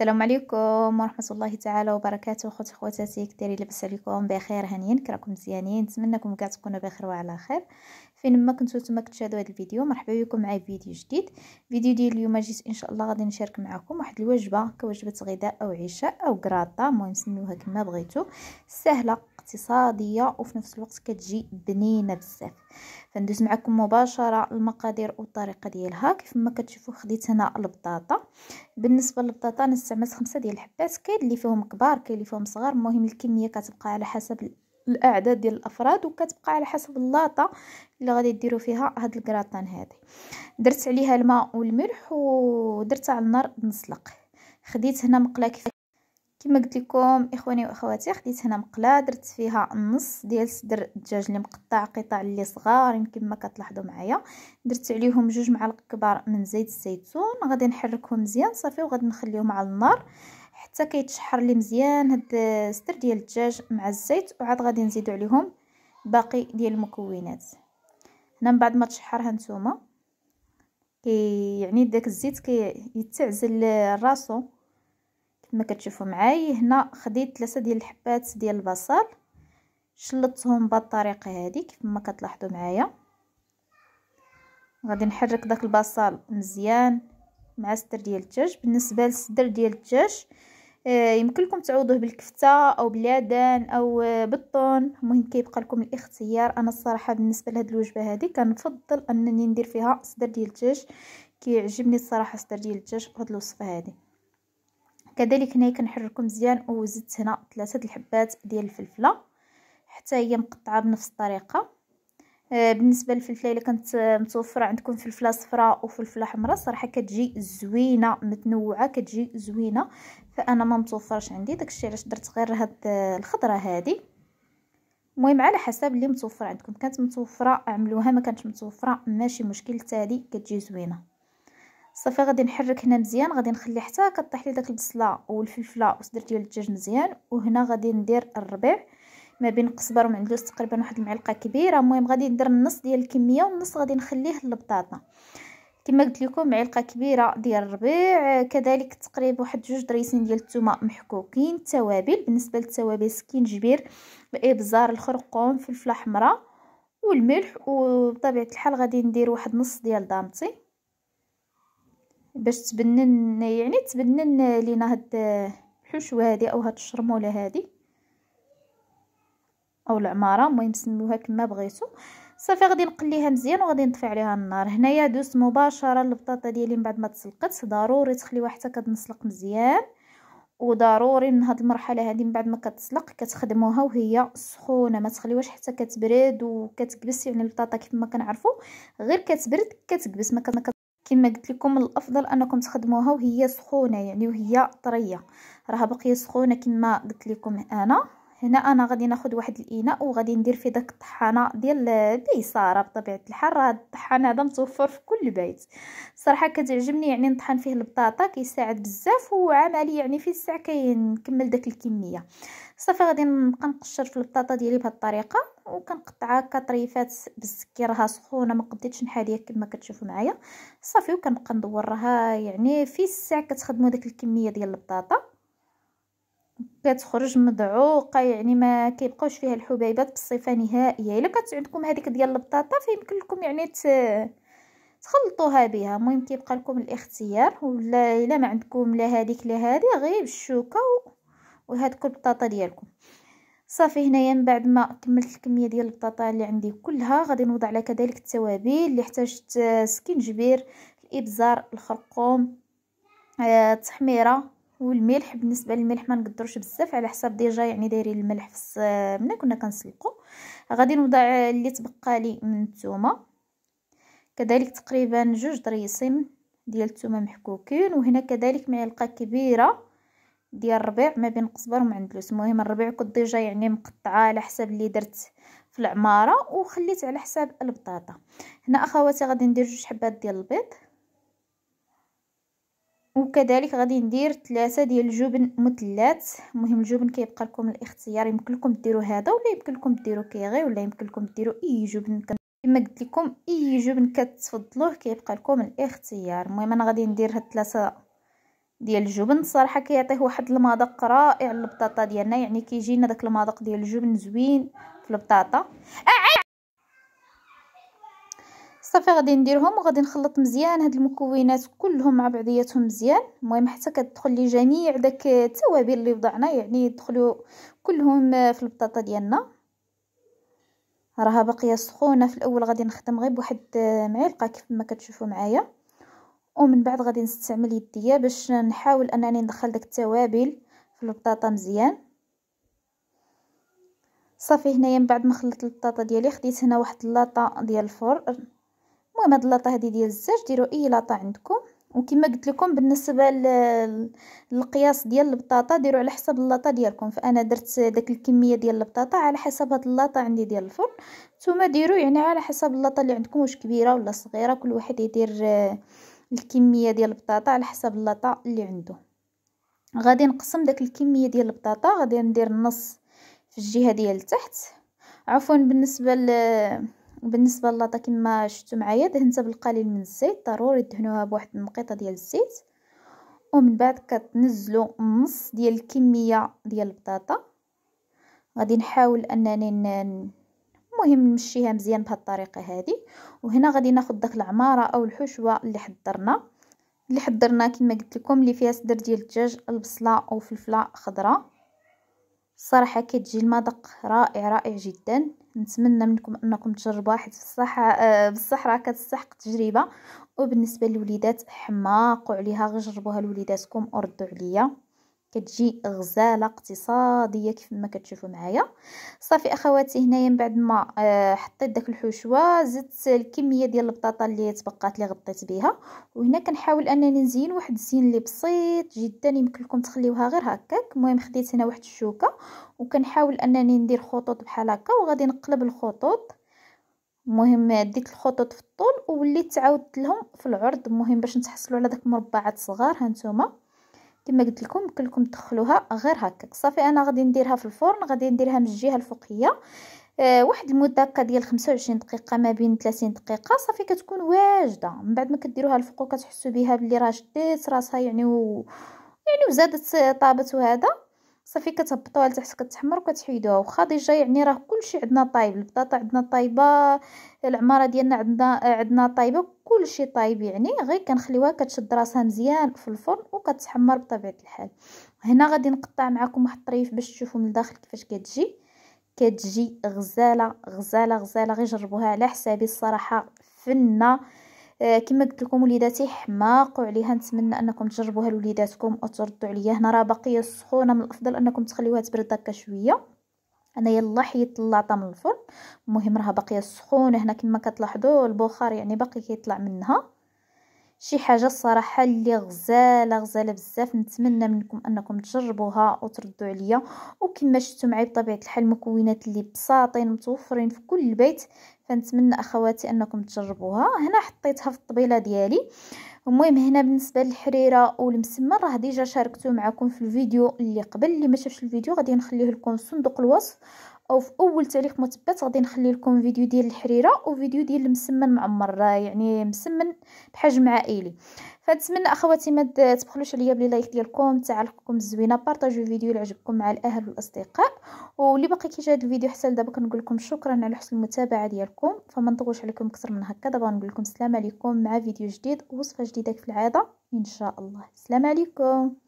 السلام عليكم ورحمة الله تعالى وبركاته خوتي خواتاتي كديري لاباس عليكم بخير هانيين كراكم مزيانين نتمنىكم كاع تكونوا بخير وعلى خير فين ما كنتو تما كتشاهدوا هذا الفيديو مرحبا بكم معايا فيديو جديد فيديو ديال اليوم جيت ان شاء الله غادي نشارك معكم واحد الوجبه كوجبه غداء او عشاء او كراطه المهم سميوها كما بغيتو سهله اقتصاديه وفي نفس الوقت كتجي بنينه بزاف فندوز معكم مباشره المقادير والطريقه ديالها كيف ما كتشوفوا خديت هنا البطاطا بالنسبه للبطاطا انا استعملت خمسة ديال الحبات كاين اللي فيهم كبار كاين اللي فيهم صغار المهم الكميه كتبقى على حسب الاعداد ديال الافراد وكتبقى على حسب اللاطه اللي غادي ديروا فيها هاد الكراطان هذه درت عليها الماء والملح ودرتها على النار نسلق خديت هنا مقله كيف كما قلت لكم اخواني واخواتي خديت هنا مقله درت فيها النص ديال صدر الدجاج اللي مقطع قطع اللي صغار يمكن ما كتلاحظوا معايا درت عليهم جوج معالق كبار من زيت الزيتون غادي نحركهم مزيان صافي وغادي نخليهم على النار حتى كيتشحر لي مزيان هاد السطر ديال الدجاج مع الزيت وعاد غادي نزيدو عليهم باقي ديال المكونات هنا من بعد ما تشحرها نتوما كي يعني داك الزيت كيتعزل كي راسو كما كتشوفوا معايا هنا خديت ثلاثه ديال الحبات ديال البصل شلطتهم بهاد الطريقه هذه كيف ما كتلاحظوا معايا غادي نحرك داك البصل مزيان مع السدر ديال الدجاج بالنسبه للسدر ديال الدجاج آه، يمكن لكم تعوضوه بالكفته او باللادان او آه، بالطون المهم كيبقى لكم الاختيار انا الصراحه بالنسبه لهاد الوجبه هذه كنفضل انني ندير فيها صدر ديال الدجاج كيعجبني الصراحه صدر ديال الدجاج بهاد الوصفه هذه كذلك هنايا كنحركو مزيان وزدت هنا ثلاثه د الحبات ديال الفلفله حتى هي مقطعه بنفس الطريقه آه، بالنسبه للفلفله الا كانت آه، متوفره عندكم فلفله صفراء وفلفله حمراء صراحه كتجي زوينه متنوعه كتجي زوينه فانا ما متوفرش عندي داكشي علاش درت غير هاد آه، الخضره هادي المهم على حسب اللي متوفر عندكم كانت متوفره عملوها ما كانتش متوفره ماشي مشكل تالي كتجي زوينه صافي غادي نحرك هنا مزيان غادي نخلي حتى كطيح لي داك البصله والفلفله والصدر ديال الدجاج مزيان وهنا غادي ندير الربيع ما بين قزبر ومعدلوس تقريبا واحد المعلقه كبيره المهم غادي ندير النص ديال الكميه والنص غادي نخليه للبطاطا كما قلت لكم معلقه كبيره ديال الربيع كذلك تقريبا واحد جوج دريسين ديال الثومه محكوكين التوابل بالنسبه للتوابل سكينجبير الابزار الخرقوم فلفله حمراء والملح وبطبيعه الحال غادي ندير واحد نص ديال دامتي باش تبنن يعني تبنن لينا هاد الحشوه هادي او هاد الشرموله هادي او العماره المهم سميوها كما بغيتو صافي غادي نقليها مزيان وغادي نطفي عليها النار هنايا دوزت مباشره البطاطا ديالي من بعد ما تسلقت ضروري تخليوها حتى كتنسلق مزيان وضروري من هاد المرحله هادي من بعد ما كتسلق كتخدموها وهي سخونه ما تخليوهاش حتى كتبرد وكتكبس يعني البطاطا كيف ما كنعرفوا غير كتبرد كتكبس ما كت... كما قلت لكم الافضل انكم تخدموها وهي سخونه يعني وهي طريه راها باقيه سخونه كما قلت لكم انا هنا انا غادي ناخذ واحد الاناء وغادي ندير فيه داك الطحانه ديال البيصاره بطبيعه الحال راه الطحان هذا متوفر في كل بيت صراحه كتعجبني يعني نطحن فيه البطاطا كيساعد بزاف وعملي يعني في الساعه كنكمل داك الكميه صافي غادي نبقى نقشر في البطاطا ديالي بهذه الطريقه وكنقطعها كطريفات بالسكير ها سخونه ما قديتش نحاليها كما كتشوفوا معايا صافي وكنبقى ندورها يعني في الساعه كتخدموا داك الكميه ديال البطاطا كتخرج مدعوقه يعني ما كيبقاوش فيها الحبيبات بصفه نهائيه الا كانت عندكم هذيك ديال البطاطا فيمكن لكم يعني ت... تخلطوها بها المهم كيبقى لكم الاختيار ولا الا ما عندكم لا هذيك لا هذه غير بالشوكه و... وهذيك البطاطا ديالكم صافي هنايا من بعد ما كملت الكميه ديال البطاطا اللي عندي كلها غادي نوضع على كذلك التوابل اللي احتاجت سكينجبير الابزار الخرقوم آه، التحميره والملح بالنسبه للملح ما نقدروش بزاف على حساب ديجا يعني دايرين الملح في ملي كنا كنسلقوا غادي نوضع اللي تبقى لي من الثومه كذلك تقريبا جوج دريسم ديال الثومه محكوكين وهنا كذلك معلقه كبيره ديال الربيع ما بين القزبر ومعندلوس المهم الربيع كنت ديجا يعني مقطعه على حساب اللي درت في العماره وخليت على حساب البطاطا هنا اخواتي غادي ندير جوج حبات ديال البيض وكذلك غادي ندير ثلاثة ديال الجبن مثلات المهم الجبن كيبقى لكم الاختيار يمكن لكم ديروا هذا ولا يمكن لكم ديروا كيغي ولا يمكن لكم ديروا اي جبن كما قلت لكم اي جبن كتفضلوه كيبقى لكم الاختيار المهم انا غادي ندير هاد ثلاثه ديال الجبن الصراحه كيعطيه واحد المذاق رائع للبطاطا ديالنا يعني كيجينا داك المذاق ديال الجبن زوين في البطاطا آه، صافي غادي نديرهم وغادي نخلط مزيان هاد المكونات كلهم مع بعضياتهم مزيان المهم حتى كتدخل لي جميع داك التوابل اللي وضعنا يعني يدخلوا كلهم في البطاطا ديالنا راها باقيه سخونه في الاول غادي نخدم غير بواحد معلقه كيف ما كتشوفوا معايا ومن بعد غادي نستعمل يديا باش نحاول انني ندخل داك التوابل في البطاطا مزيان صافي هنايا من بعد ما خلطت البطاطا ديالي خديت هنا واحد اللاطه ديال الفرن المهم هاد اللاطه هادي ديال الزاج ديروا اي لاطه عندكم وكما قلت لكم بالنسبه للقياس ديال البطاطا ديروا على حسب اللاطه ديالكم فانا درت داك الكميه ديال البطاطا على حسب هاد اللاطه عندي ديال الفرن نتوما ديروا يعني على حسب اللاطه اللي عندكم واش كبيره ولا صغيره كل واحد يدير الكميه ديال البطاطا على حسب اللاطه اللي عنده غادي نقسم داك الكميه ديال البطاطا غادي ندير النص في الجهه ديال التحت عفوا بالنسبه ل بالنسبه للاطا كما شفتوا معايا دهنتها بالقليل من الزيت ضروري تدهنوها بواحد المقيطه ديال الزيت ومن بعد كتنزلوا نص ديال الكميه ديال البطاطا غادي نحاول انني المهم نمشيها مزيان بهاد الطريقه هذه وهنا غادي ناخذ داك العماره او الحشوه اللي حضرنا اللي حضرنا كما قلت لكم اللي فيها صدر ديال الدجاج البصله او فلفله خضراء صراحه كتجي المذاق رائع رائع جدا نتمنى منكم انكم تجربوها حيت بصح بصح راه كتستحق تجربه وبالنسبه للوليدات حماقوا عليها غير جربوها لوليداتكم وردوا عليا كتجي غزاله اقتصاديه كيف ما كتشوفوا معايا صافي اخواتي هنايا من بعد ما آه، حطيت داك الحشوه زدت الكميه ديال البطاطا اللي تبقات لي غطيت بها وهنا كنحاول انني نزين واحد الزين اللي بسيط جدا يمكن لكم تخليوها غير هكاك المهم خديت هنا واحد الشوكه وكنحاول انني ندير خطوط بحال هكا وغادي نقلب الخطوط المهم ديت الخطوط في الطول وليت عاودت لهم في العرض المهم باش نتحصلوا على داك مربعات صغار هانتوما كما قلت لكم لكم تدخلوها غير هكاك صافي انا غادي نديرها في الفرن غادي نديرها من الجهه الفوقيه آه واحد المده هكا ديال 25 دقيقه ما بين 30 دقيقه صافي كتكون واجده من بعد ما كديروها الفوق وكتحسوا بها بلي راه شديت راسها يعني و... يعني وزادت طابت وهذا صافي كتهبطوها لتحت كتحمر وكتحيدوها واخا ديجا يعني راه كلشي عندنا طايب البطاطا عندنا طايبه العماره ديالنا عندنا عندنا طايبه كلشي طايب يعني غير كنخليوها كتشد راسها مزيان في الفرن وكتحمر بطبيعه الحال هنا غادي نقطع معكم واحد الطريف باش تشوفوا من الداخل كيفاش كتجي كتجي غزاله غزاله غزاله غير جربوها على حسابي الصراحه فنه آه كما قلت لكم وليداتي حماقوا عليها نتمنى انكم تجربوها لوليداتكم وتردوا عليا هنا راه باقيه سخونه من الافضل انكم تخليوها تبرد هكا شويه انا يلا حيت اللاطه من الفرن المهم راها باقيه سخونه هنا كما كتلاحظوا البخار يعني باقي كيطلع منها شي حاجه الصراحه اللي غزاله غزاله بزاف نتمنى منكم انكم تجربوها وتردوا عليا وكما شفتوا معي بطبيعه الحال مكونات اللي بساطين متوفرين في كل بيت فنتمنى اخواتي انكم تجربوها هنا حطيتها في الطبيله ديالي المهم هنا بالنسبه للحريره والمسمن راه ديجا شاركته معكم في الفيديو اللي قبل اللي ما شافش الفيديو غادي نخليه لكم في صندوق الوصف او في اول تاريخ مثبت غادي نخلي لكم فيديو ديال الحريره وفيديو ديال المسمن معمر يعني مسمن بحجم عائلي فنتمنى اخواتي ما تبخلوش عليا بلي لايك ديالكم تعليقكم الزوينه بارطاجيو الفيديو اللي عجبكم مع الاهل والاصدقاء واللي باقي كيشاهد هذا الفيديو حتى لدابا كنقول لكم شكرا على حسن المتابعه ديالكم فما نطولش عليكم اكثر من هكا دابا نقول لكم السلام عليكم مع فيديو جديد ووصفه جديده في العاده ان شاء الله السلام عليكم